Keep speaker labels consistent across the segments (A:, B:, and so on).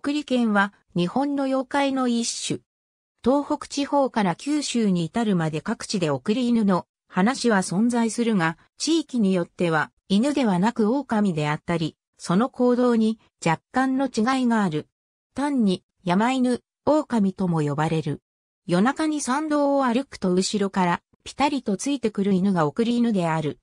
A: 北利犬は日本の妖怪の一種。東北地方から九州に至るまで各地で送り犬の話は存在するが、地域によっては犬ではなく狼であったり、その行動に若干の違いがある。単に山犬、狼とも呼ばれる。夜中に参道を歩くと後ろからピタリとついてくる犬が送り犬である。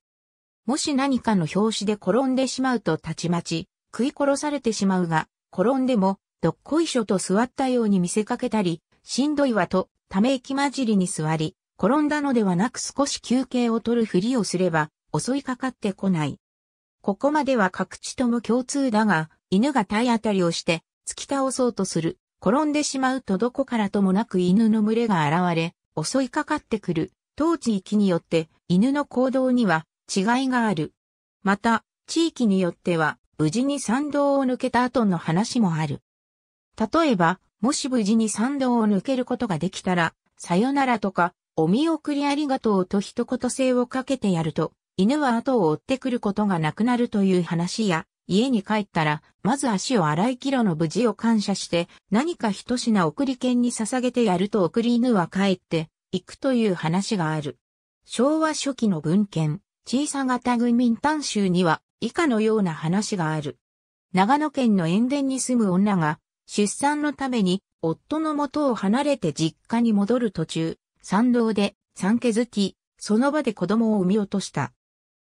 A: もし何かの拍子で転んでしまうとたちまち食い殺されてしまうが、転んでも、どっこいしょと座ったように見せかけたり、しんどいわと、ため息混じりに座り、転んだのではなく少し休憩を取るふりをすれば、襲いかかってこない。ここまでは各地とも共通だが、犬が体当たりをして、突き倒そうとする。転んでしまうとどこからともなく犬の群れが現れ、襲いかかってくる。当地域によって犬の行動には違いがある。また、地域によっては無事に参道を抜けた後の話もある。例えば、もし無事に参道を抜けることができたら、さよならとか、お見送りありがとうと一言声をかけてやると、犬は後を追ってくることがなくなるという話や、家に帰ったら、まず足を洗い切ろの無事を感謝して、何か一品送り券に捧げてやると送り犬は帰って行くという話がある。昭和初期の文献、小さ型軍民単集には、以下のような話がある。長野県の塩田に住む女が、出産のために夫の元を離れて実家に戻る途中、山道で産気づき、その場で子供を産み落とした。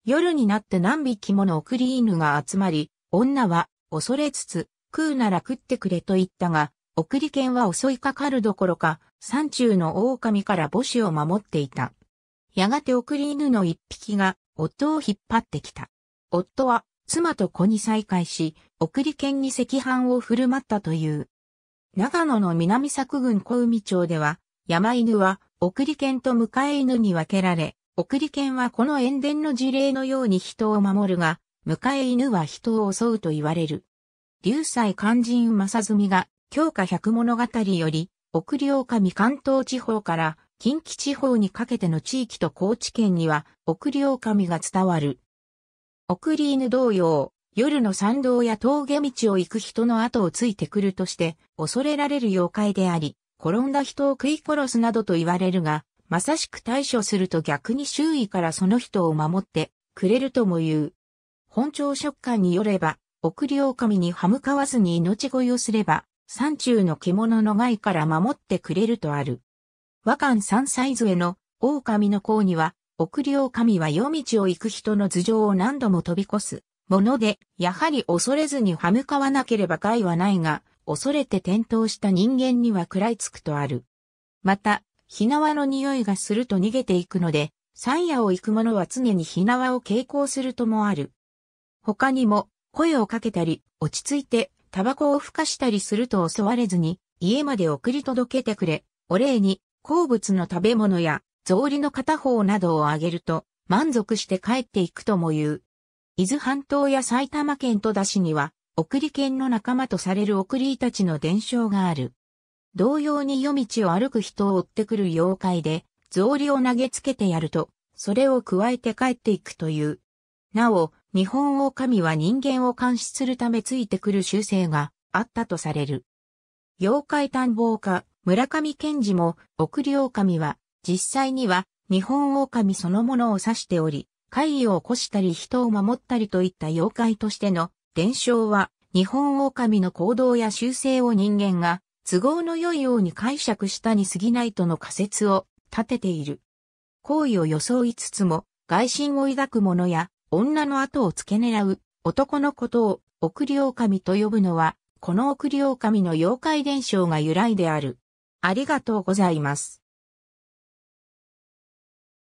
A: 夜になって何匹もの送り犬が集まり、女は恐れつつ、食うなら食ってくれと言ったが、送り犬は襲いかかるどころか、山中の狼から母子を守っていた。やがて送り犬の一匹が夫を引っ張ってきた。夫は妻と子に再会し、送り犬に赤飯を振る舞ったという。長野の南作郡小海町では、山犬は送り犬と迎え犬に分けられ、送り犬はこの塩田の事例のように人を守るが、迎え犬は人を襲うと言われる。流祭肝心正澄が、強化百物語より、奥領上関東地方から近畿地方にかけての地域と高知県には、奥領上が伝わる。送り犬同様、夜の山道や峠道を行く人の後をついてくるとして、恐れられる妖怪であり、転んだ人を食い殺すなどと言われるが、まさしく対処すると逆に周囲からその人を守ってくれるとも言う。本庁食官によれば、送り狼に歯向かわずに命乞いをすれば、山中の獣の害から守ってくれるとある。和漢三歳添の狼の甲には、奥病神は夜道を行く人の頭上を何度も飛び越す。もので、やはり恐れずに歯向かわなければ害はないが、恐れて転倒した人間には食らいつくとある。また、火縄の匂いがすると逃げていくので、山野を行く者は常に火縄を傾向するともある。他にも、声をかけたり、落ち着いて、タバコをふかしたりすると襲われずに、家まで送り届けてくれ、お礼に、好物の食べ物や草履の片方などをあげると、満足して帰っていくとも言う。伊豆半島や埼玉県戸田市には、送り犬の仲間とされる送りたちの伝承がある。同様に夜道を歩く人を追ってくる妖怪で、草履を投げつけてやると、それを加えて帰っていくという。なお、日本狼は人間を監視するためついてくる習性があったとされる。妖怪探訪家、村上賢治も、送り狼は実際には日本狼そのものを指しており、怪異を起こしたり人を守ったりといった妖怪としての伝承は日本狼の行動や習性を人間が都合の良いように解釈したに過ぎないとの仮説を立てている。行為を装いつつも、外心を抱く者や女の後を付け狙う男のことを送り狼と呼ぶのは、この送り狼の妖怪伝承が由来である。ありがとうございます。